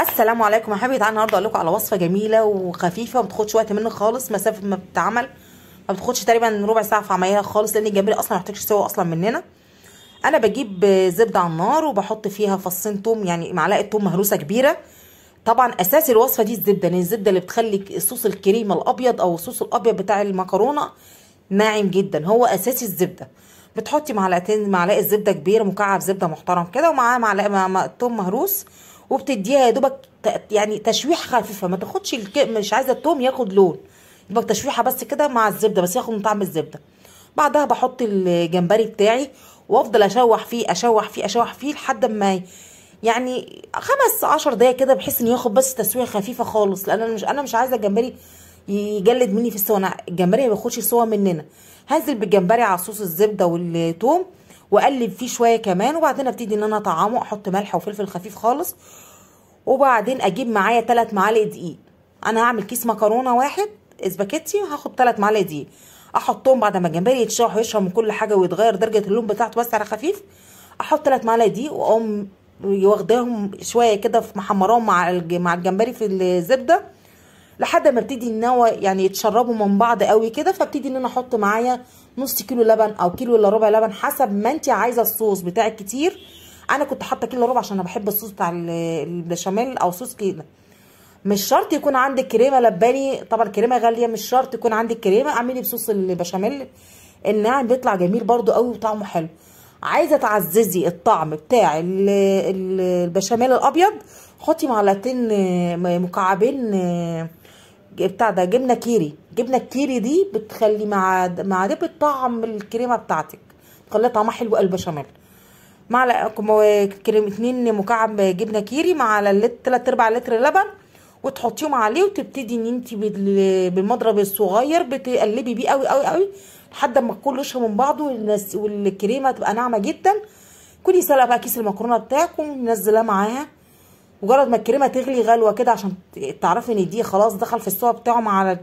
السلام عليكم يا حبيبي تعالى النهارده اقول لكم على وصفه جميله وخفيفه ما بتاخدش وقت منك خالص مسافه ما بتتعمل ما بتاخدش تقريبا ربع ساعه في عملها خالص لان الجمبري اصلا ما محتاجش سوا اصلا مننا انا بجيب زبده على النار وبحط فيها فصين توم يعني معلقه توم مهروسه كبيره طبعا اساس الوصفه دي الزبده لان يعني الزبده اللي بتخلي الصوص الكريمه الابيض او الصوص الابيض بتاع المكرونه ناعم جدا هو اساس الزبده بتحطي معلقتين معلقه زبده كبيره مكعب زبده محترم كده ومعاه معلقه توم مهروس وبتديها يا دوبك يعني تشويح خفيفه ما تاخدش الك... مش عايزه التوم ياخد لون يبقى تشويحه بس كده مع الزبده بس ياخد من طعم الزبده بعدها بحط الجمبري بتاعي وافضل اشوح فيه اشوح فيه اشوح فيه لحد ما يعني خمس عشر دقايق كده بحيث ان ياخد بس تسويه خفيفه خالص لان انا مش انا مش عايزه الجمبري يجلد مني في السوا الجمبري ما بياخدش سوا مننا هنزل بالجمبري على صوص الزبده والثوم واقلب فيه شويه كمان وبعدين ابتدي ان انا اطعمه احط ملح وفلفل خفيف خالص وبعدين اجيب معايا 3 معالق دقيق انا هعمل كيس مكرونه واحد اسباجيتي هاخد 3 معالق دقيق احطهم بعد ما الجمبري يتشوح ويشرب من كل حاجه ويتغير درجه اللون بتاعته بس على خفيف احط 3 معالق دقيق واقوم واخداهم شويه كده في محمراهم مع مع الجمبري في الزبده لحد ما ابتدي ان هو يعني يتشربوا من بعض قوي كده فابتدي ان انا احط معايا نص كيلو لبن او كيلو الا ربع لبن حسب ما انت عايزه الصوص بتاعك كتير انا كنت حاطه كيلو ربع عشان انا بحب الصوص بتاع البشاميل او صوص كده مش شرط يكون عندك كريمه لباني طبعا كريمه غاليه مش شرط يكون عندك كريمه اعملي بصوص البشاميل الناعم بيطلع جميل برده قوي وطعمه حلو عايزه تعززي الطعم بتاع البشاميل الابيض حطي معلقتين آه، مكعبين آه، بتاع ده جبنه كيري جبنه الكيري دي بتخلي مع مع ده بتطعم الكريمه بتاعتك تخليها طعمها حلو قوي البشاميل معلقه كريم اتنين مكعب جبنه كيري مع تلات اربع لتر لبن وتحطيهم عليه وتبتدي ان انت بالمضرب الصغير بتقلبي بيه قوي قوي قوي لحد ما الكل يشرب من بعضه والكريمه تبقى ناعمه جدا كوني سلقه بقى كيس المكرونه بتاعك ومنزلاه معاها مجرد ما الكريمه تغلي غلوه كده عشان تعرفي ان دي خلاص دخل في السوا بتاعه مع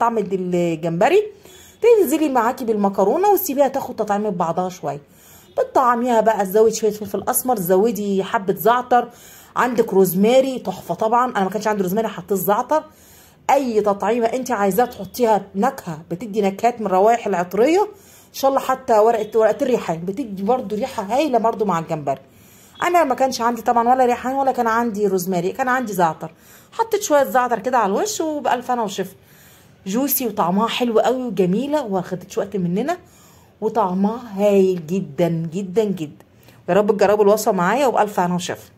طعم الجمبري تنزلي معاكي بالمكرونه وتسيبيها تاخد تطعيم ببعضها شويه بتطعميها بقى تزود شويه فلفل اسمر زودي حبه زعتر عندك روزماري تحفه طبعا انا ما كانش عندي روزماري حطيت زعتر اي تطعيمه انت عايزاها تحطيها نكهه بتدي نكهات من الروائح العطريه ان شاء الله حتى ورقه ورقه الريحان بتدي برده ريحه هايله برده مع الجمبري انا ما كانش عندي طبعا ولا ريحان ولا كان عندي روزماري كان عندي زعتر حطيت شويه زعتر كده على الوش وبالفانه وشفا جوسي وطعمها حلو قوي وجميله وما خدتش وقت مننا وطعمها هايل جدا جدا جدا يا رب تجربوا الوصفه معايا وبالف هنا وشفا